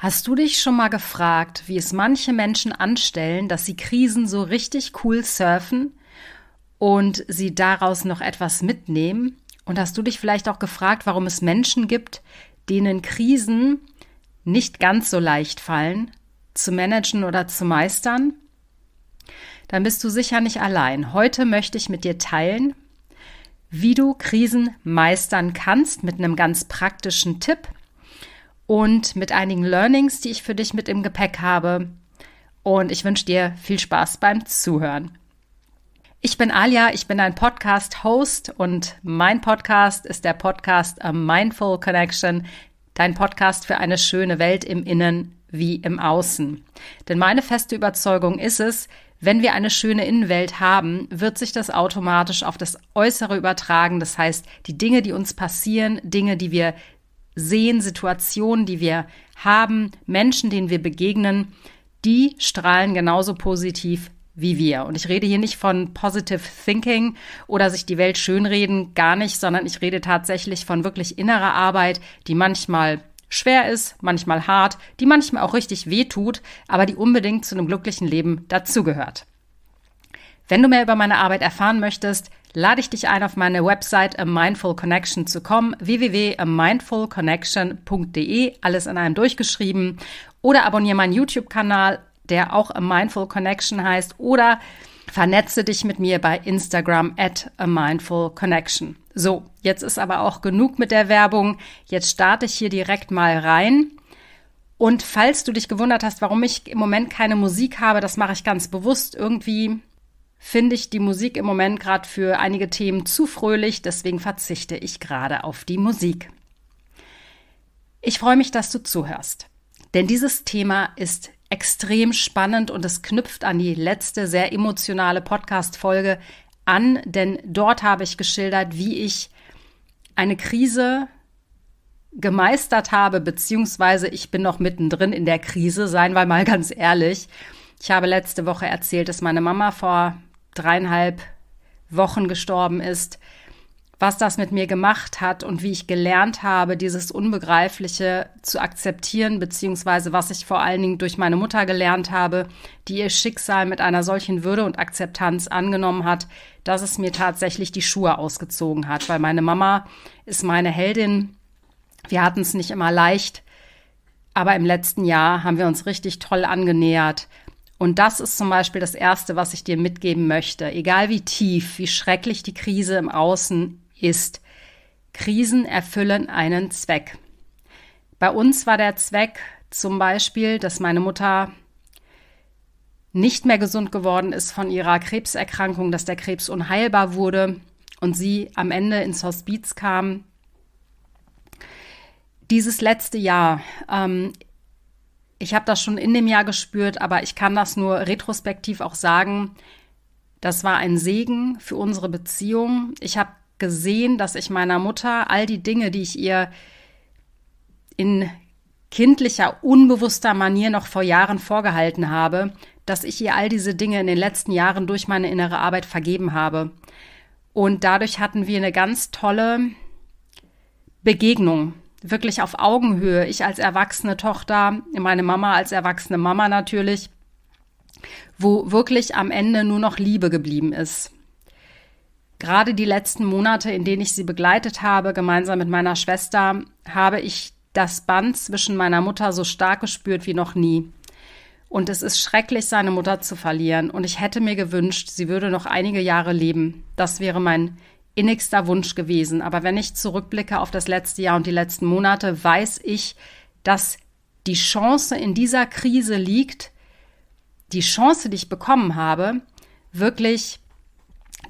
Hast du dich schon mal gefragt, wie es manche Menschen anstellen, dass sie Krisen so richtig cool surfen und sie daraus noch etwas mitnehmen? Und hast du dich vielleicht auch gefragt, warum es Menschen gibt, denen Krisen nicht ganz so leicht fallen, zu managen oder zu meistern? Dann bist du sicher nicht allein. Heute möchte ich mit dir teilen, wie du Krisen meistern kannst mit einem ganz praktischen Tipp – und mit einigen Learnings, die ich für dich mit im Gepäck habe. Und ich wünsche dir viel Spaß beim Zuhören. Ich bin Alia, ich bin ein Podcast-Host und mein Podcast ist der Podcast A Mindful Connection, dein Podcast für eine schöne Welt im Innen wie im Außen. Denn meine feste Überzeugung ist es, wenn wir eine schöne Innenwelt haben, wird sich das automatisch auf das Äußere übertragen. Das heißt, die Dinge, die uns passieren, Dinge, die wir sehen, Situationen, die wir haben, Menschen, denen wir begegnen, die strahlen genauso positiv wie wir. Und ich rede hier nicht von Positive Thinking oder sich die Welt schönreden, gar nicht, sondern ich rede tatsächlich von wirklich innerer Arbeit, die manchmal schwer ist, manchmal hart, die manchmal auch richtig weh tut, aber die unbedingt zu einem glücklichen Leben dazugehört. Wenn du mehr über meine Arbeit erfahren möchtest, lade ich dich ein, auf meine Website A Mindful Connection zu kommen, www.amindfulconnection.de, alles in einem durchgeschrieben. Oder abonniere meinen YouTube-Kanal, der auch A Mindful Connection heißt. Oder vernetze dich mit mir bei Instagram at A Mindful Connection. So, jetzt ist aber auch genug mit der Werbung. Jetzt starte ich hier direkt mal rein. Und falls du dich gewundert hast, warum ich im Moment keine Musik habe, das mache ich ganz bewusst. Irgendwie finde ich die Musik im Moment gerade für einige Themen zu fröhlich, deswegen verzichte ich gerade auf die Musik. Ich freue mich, dass du zuhörst, denn dieses Thema ist extrem spannend und es knüpft an die letzte sehr emotionale Podcast-Folge an, denn dort habe ich geschildert, wie ich eine Krise gemeistert habe, beziehungsweise ich bin noch mittendrin in der Krise, seien wir mal ganz ehrlich. Ich habe letzte Woche erzählt, dass meine Mama vor dreieinhalb Wochen gestorben ist, was das mit mir gemacht hat und wie ich gelernt habe, dieses Unbegreifliche zu akzeptieren, beziehungsweise was ich vor allen Dingen durch meine Mutter gelernt habe, die ihr Schicksal mit einer solchen Würde und Akzeptanz angenommen hat, dass es mir tatsächlich die Schuhe ausgezogen hat, weil meine Mama ist meine Heldin. Wir hatten es nicht immer leicht, aber im letzten Jahr haben wir uns richtig toll angenähert und das ist zum Beispiel das Erste, was ich dir mitgeben möchte. Egal wie tief, wie schrecklich die Krise im Außen ist, Krisen erfüllen einen Zweck. Bei uns war der Zweck zum Beispiel, dass meine Mutter nicht mehr gesund geworden ist von ihrer Krebserkrankung, dass der Krebs unheilbar wurde und sie am Ende ins Hospiz kam. Dieses letzte Jahr ähm, ich habe das schon in dem Jahr gespürt, aber ich kann das nur retrospektiv auch sagen. Das war ein Segen für unsere Beziehung. Ich habe gesehen, dass ich meiner Mutter all die Dinge, die ich ihr in kindlicher, unbewusster Manier noch vor Jahren vorgehalten habe, dass ich ihr all diese Dinge in den letzten Jahren durch meine innere Arbeit vergeben habe. Und dadurch hatten wir eine ganz tolle Begegnung wirklich auf Augenhöhe. Ich als erwachsene Tochter, meine Mama als erwachsene Mama natürlich, wo wirklich am Ende nur noch Liebe geblieben ist. Gerade die letzten Monate, in denen ich sie begleitet habe, gemeinsam mit meiner Schwester, habe ich das Band zwischen meiner Mutter so stark gespürt wie noch nie. Und es ist schrecklich, seine Mutter zu verlieren. Und ich hätte mir gewünscht, sie würde noch einige Jahre leben. Das wäre mein innigster Wunsch gewesen. Aber wenn ich zurückblicke auf das letzte Jahr und die letzten Monate, weiß ich, dass die Chance in dieser Krise liegt, die Chance, die ich bekommen habe, wirklich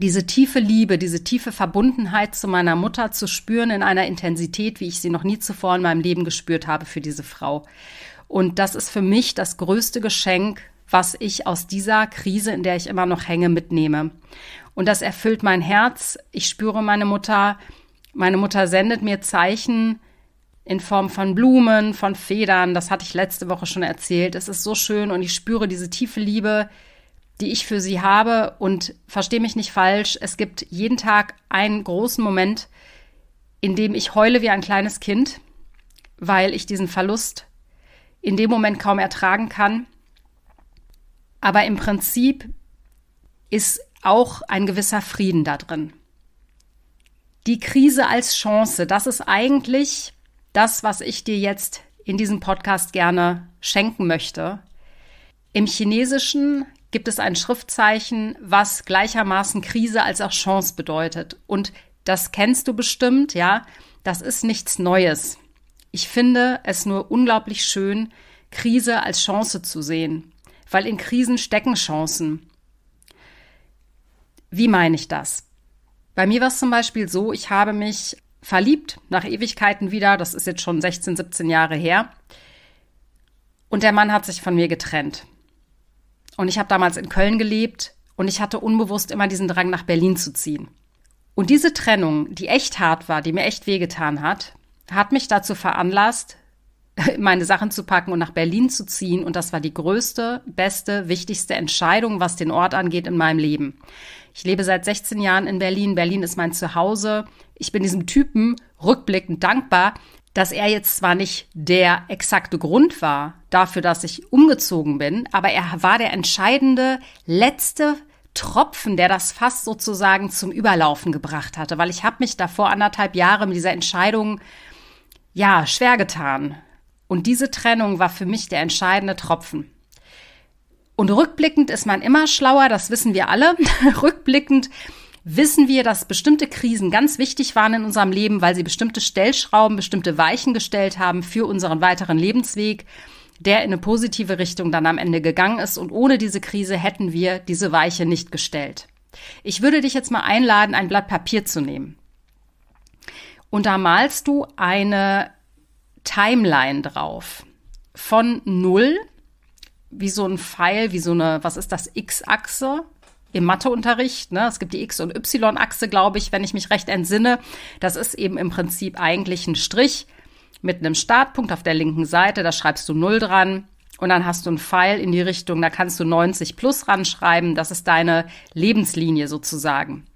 diese tiefe Liebe, diese tiefe Verbundenheit zu meiner Mutter zu spüren in einer Intensität, wie ich sie noch nie zuvor in meinem Leben gespürt habe für diese Frau. Und das ist für mich das größte Geschenk, was ich aus dieser Krise, in der ich immer noch hänge, mitnehme. Und das erfüllt mein Herz. Ich spüre meine Mutter. Meine Mutter sendet mir Zeichen in Form von Blumen, von Federn. Das hatte ich letzte Woche schon erzählt. Es ist so schön und ich spüre diese tiefe Liebe, die ich für sie habe. Und verstehe mich nicht falsch, es gibt jeden Tag einen großen Moment, in dem ich heule wie ein kleines Kind, weil ich diesen Verlust in dem Moment kaum ertragen kann. Aber im Prinzip ist auch ein gewisser Frieden da drin. Die Krise als Chance, das ist eigentlich das, was ich dir jetzt in diesem Podcast gerne schenken möchte. Im Chinesischen gibt es ein Schriftzeichen, was gleichermaßen Krise als auch Chance bedeutet. Und das kennst du bestimmt, ja, das ist nichts Neues. Ich finde es nur unglaublich schön, Krise als Chance zu sehen weil in Krisen stecken Chancen. Wie meine ich das? Bei mir war es zum Beispiel so, ich habe mich verliebt nach Ewigkeiten wieder, das ist jetzt schon 16, 17 Jahre her, und der Mann hat sich von mir getrennt. Und ich habe damals in Köln gelebt und ich hatte unbewusst immer diesen Drang, nach Berlin zu ziehen. Und diese Trennung, die echt hart war, die mir echt wehgetan hat, hat mich dazu veranlasst, meine Sachen zu packen und nach Berlin zu ziehen. Und das war die größte, beste, wichtigste Entscheidung, was den Ort angeht in meinem Leben. Ich lebe seit 16 Jahren in Berlin. Berlin ist mein Zuhause. Ich bin diesem Typen rückblickend dankbar, dass er jetzt zwar nicht der exakte Grund war dafür, dass ich umgezogen bin, aber er war der entscheidende, letzte Tropfen, der das Fass sozusagen zum Überlaufen gebracht hatte, weil ich habe mich davor anderthalb Jahre mit dieser Entscheidung ja schwer getan. Und diese Trennung war für mich der entscheidende Tropfen. Und rückblickend ist man immer schlauer, das wissen wir alle. rückblickend wissen wir, dass bestimmte Krisen ganz wichtig waren in unserem Leben, weil sie bestimmte Stellschrauben, bestimmte Weichen gestellt haben für unseren weiteren Lebensweg, der in eine positive Richtung dann am Ende gegangen ist. Und ohne diese Krise hätten wir diese Weiche nicht gestellt. Ich würde dich jetzt mal einladen, ein Blatt Papier zu nehmen. Und da malst du eine Timeline drauf. Von 0, wie so ein Pfeil, wie so eine, was ist das, X-Achse im Matheunterricht. Ne? Es gibt die X- und Y-Achse, glaube ich, wenn ich mich recht entsinne. Das ist eben im Prinzip eigentlich ein Strich mit einem Startpunkt auf der linken Seite. Da schreibst du 0 dran. Und dann hast du einen Pfeil in die Richtung, da kannst du 90 plus ranschreiben. Das ist deine Lebenslinie sozusagen.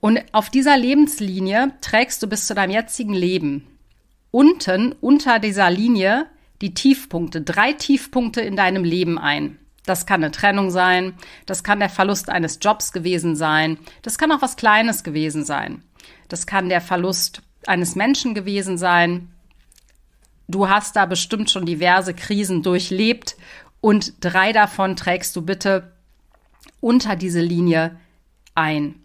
Und auf dieser Lebenslinie trägst du bis zu deinem jetzigen Leben unten unter dieser Linie die Tiefpunkte, drei Tiefpunkte in deinem Leben ein. Das kann eine Trennung sein, das kann der Verlust eines Jobs gewesen sein, das kann auch was Kleines gewesen sein, das kann der Verlust eines Menschen gewesen sein. Du hast da bestimmt schon diverse Krisen durchlebt und drei davon trägst du bitte unter diese Linie ein.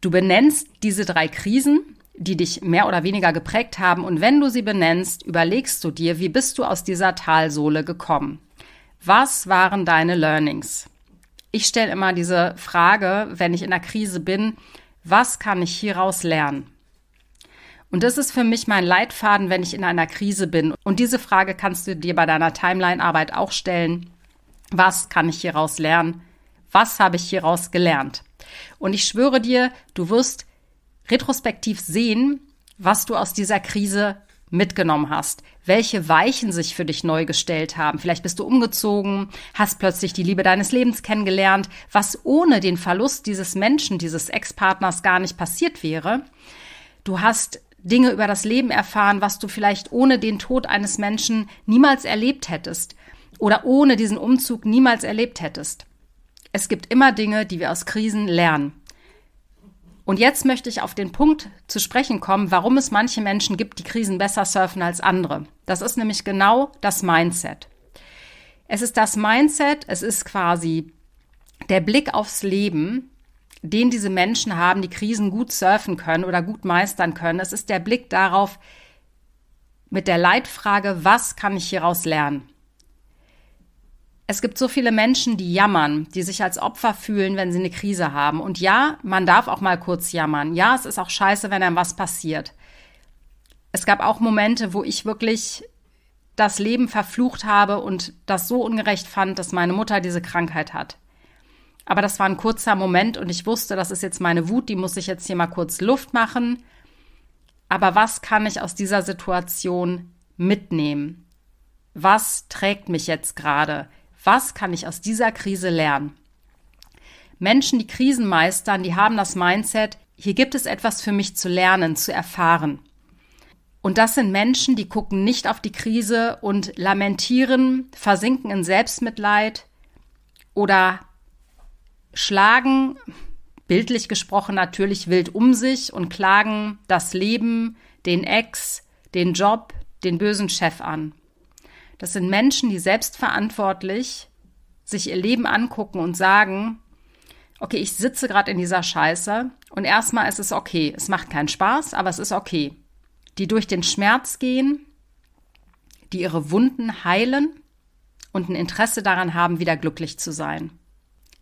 Du benennst diese drei Krisen die dich mehr oder weniger geprägt haben. Und wenn du sie benennst, überlegst du dir, wie bist du aus dieser Talsohle gekommen? Was waren deine Learnings? Ich stelle immer diese Frage, wenn ich in der Krise bin, was kann ich hieraus lernen? Und das ist für mich mein Leitfaden, wenn ich in einer Krise bin. Und diese Frage kannst du dir bei deiner Timeline-Arbeit auch stellen. Was kann ich hieraus lernen? Was habe ich hieraus gelernt? Und ich schwöre dir, du wirst retrospektiv sehen, was du aus dieser Krise mitgenommen hast, welche Weichen sich für dich neu gestellt haben. Vielleicht bist du umgezogen, hast plötzlich die Liebe deines Lebens kennengelernt, was ohne den Verlust dieses Menschen, dieses Ex-Partners gar nicht passiert wäre. Du hast Dinge über das Leben erfahren, was du vielleicht ohne den Tod eines Menschen niemals erlebt hättest oder ohne diesen Umzug niemals erlebt hättest. Es gibt immer Dinge, die wir aus Krisen lernen. Und jetzt möchte ich auf den Punkt zu sprechen kommen, warum es manche Menschen gibt, die Krisen besser surfen als andere. Das ist nämlich genau das Mindset. Es ist das Mindset, es ist quasi der Blick aufs Leben, den diese Menschen haben, die Krisen gut surfen können oder gut meistern können. Es ist der Blick darauf mit der Leitfrage, was kann ich hieraus lernen? Es gibt so viele Menschen, die jammern, die sich als Opfer fühlen, wenn sie eine Krise haben. Und ja, man darf auch mal kurz jammern. Ja, es ist auch scheiße, wenn einem was passiert. Es gab auch Momente, wo ich wirklich das Leben verflucht habe und das so ungerecht fand, dass meine Mutter diese Krankheit hat. Aber das war ein kurzer Moment und ich wusste, das ist jetzt meine Wut, die muss ich jetzt hier mal kurz Luft machen. Aber was kann ich aus dieser Situation mitnehmen? Was trägt mich jetzt gerade? Was kann ich aus dieser Krise lernen? Menschen, die Krisen meistern, die haben das Mindset, hier gibt es etwas für mich zu lernen, zu erfahren. Und das sind Menschen, die gucken nicht auf die Krise und lamentieren, versinken in Selbstmitleid oder schlagen, bildlich gesprochen natürlich wild um sich und klagen das Leben, den Ex, den Job, den bösen Chef an. Das sind Menschen, die selbstverantwortlich sich ihr Leben angucken und sagen, okay, ich sitze gerade in dieser Scheiße und erstmal ist es okay. Es macht keinen Spaß, aber es ist okay. Die durch den Schmerz gehen, die ihre Wunden heilen und ein Interesse daran haben, wieder glücklich zu sein.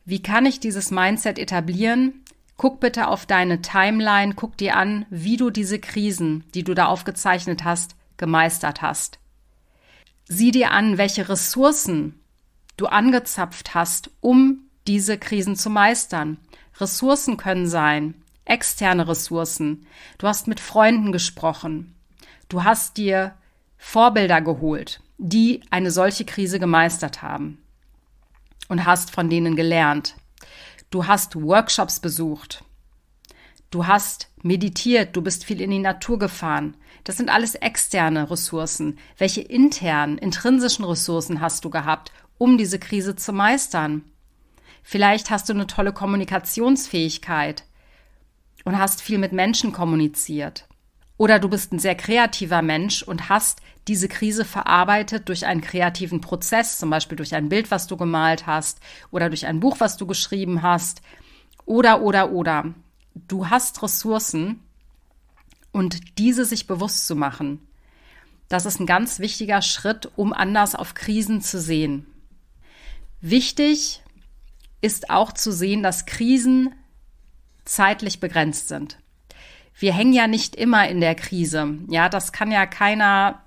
Wie kann ich dieses Mindset etablieren? Guck bitte auf deine Timeline, guck dir an, wie du diese Krisen, die du da aufgezeichnet hast, gemeistert hast sieh dir an, welche Ressourcen du angezapft hast, um diese Krisen zu meistern. Ressourcen können sein, externe Ressourcen. Du hast mit Freunden gesprochen. Du hast dir Vorbilder geholt, die eine solche Krise gemeistert haben und hast von denen gelernt. Du hast Workshops besucht. Du hast meditiert, du bist viel in die Natur gefahren, das sind alles externe Ressourcen. Welche internen, intrinsischen Ressourcen hast du gehabt, um diese Krise zu meistern? Vielleicht hast du eine tolle Kommunikationsfähigkeit und hast viel mit Menschen kommuniziert. Oder du bist ein sehr kreativer Mensch und hast diese Krise verarbeitet durch einen kreativen Prozess, zum Beispiel durch ein Bild, was du gemalt hast, oder durch ein Buch, was du geschrieben hast, oder, oder, oder. Du hast Ressourcen, und diese sich bewusst zu machen. Das ist ein ganz wichtiger Schritt, um anders auf Krisen zu sehen. Wichtig ist auch zu sehen, dass Krisen zeitlich begrenzt sind. Wir hängen ja nicht immer in der Krise. Ja, das kann ja keiner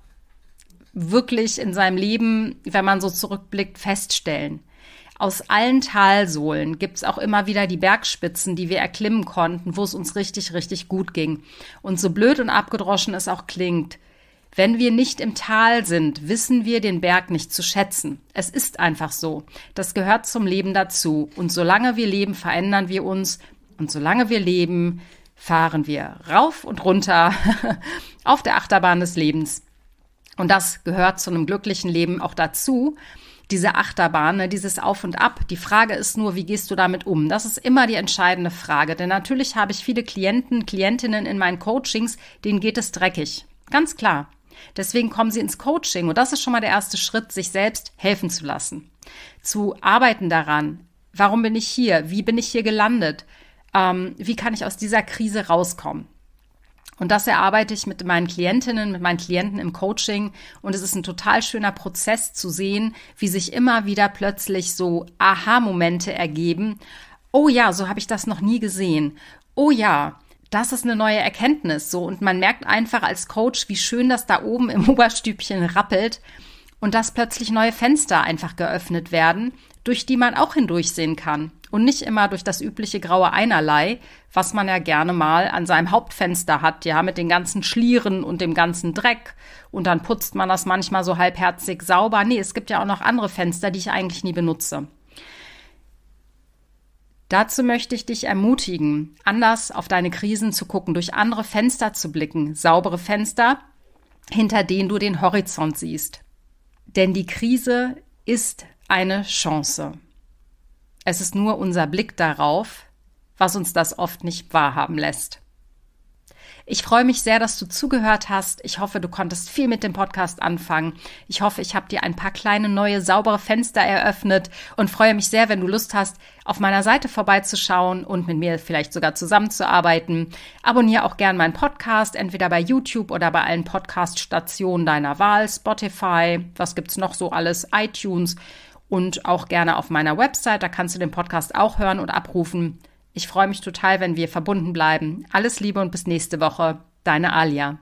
wirklich in seinem Leben, wenn man so zurückblickt, feststellen. Aus allen Talsohlen gibt's auch immer wieder die Bergspitzen, die wir erklimmen konnten, wo es uns richtig, richtig gut ging. Und so blöd und abgedroschen es auch klingt, wenn wir nicht im Tal sind, wissen wir den Berg nicht zu schätzen. Es ist einfach so. Das gehört zum Leben dazu. Und solange wir leben, verändern wir uns. Und solange wir leben, fahren wir rauf und runter auf der Achterbahn des Lebens. Und das gehört zu einem glücklichen Leben auch dazu diese Achterbahn, ne, dieses Auf und Ab. Die Frage ist nur, wie gehst du damit um? Das ist immer die entscheidende Frage. Denn natürlich habe ich viele Klienten, Klientinnen in meinen Coachings, denen geht es dreckig. Ganz klar. Deswegen kommen sie ins Coaching und das ist schon mal der erste Schritt, sich selbst helfen zu lassen. Zu arbeiten daran. Warum bin ich hier? Wie bin ich hier gelandet? Ähm, wie kann ich aus dieser Krise rauskommen? Und das erarbeite ich mit meinen Klientinnen, mit meinen Klienten im Coaching. Und es ist ein total schöner Prozess zu sehen, wie sich immer wieder plötzlich so Aha-Momente ergeben. Oh ja, so habe ich das noch nie gesehen. Oh ja, das ist eine neue Erkenntnis. So, und man merkt einfach als Coach, wie schön das da oben im Oberstübchen rappelt und dass plötzlich neue Fenster einfach geöffnet werden, durch die man auch hindurchsehen kann und nicht immer durch das übliche graue Einerlei, was man ja gerne mal an seinem Hauptfenster hat, ja, mit den ganzen Schlieren und dem ganzen Dreck. Und dann putzt man das manchmal so halbherzig sauber. Nee, es gibt ja auch noch andere Fenster, die ich eigentlich nie benutze. Dazu möchte ich dich ermutigen, anders auf deine Krisen zu gucken, durch andere Fenster zu blicken, saubere Fenster, hinter denen du den Horizont siehst. Denn die Krise ist eine Chance. Es ist nur unser Blick darauf, was uns das oft nicht wahrhaben lässt. Ich freue mich sehr, dass du zugehört hast. Ich hoffe, du konntest viel mit dem Podcast anfangen. Ich hoffe, ich habe dir ein paar kleine neue saubere Fenster eröffnet und freue mich sehr, wenn du Lust hast, auf meiner Seite vorbeizuschauen und mit mir vielleicht sogar zusammenzuarbeiten. Abonniere auch gern meinen Podcast, entweder bei YouTube oder bei allen Podcast-Stationen deiner Wahl, Spotify, was gibt's noch so alles, iTunes und auch gerne auf meiner Website. Da kannst du den Podcast auch hören und abrufen. Ich freue mich total, wenn wir verbunden bleiben. Alles Liebe und bis nächste Woche. Deine Alia.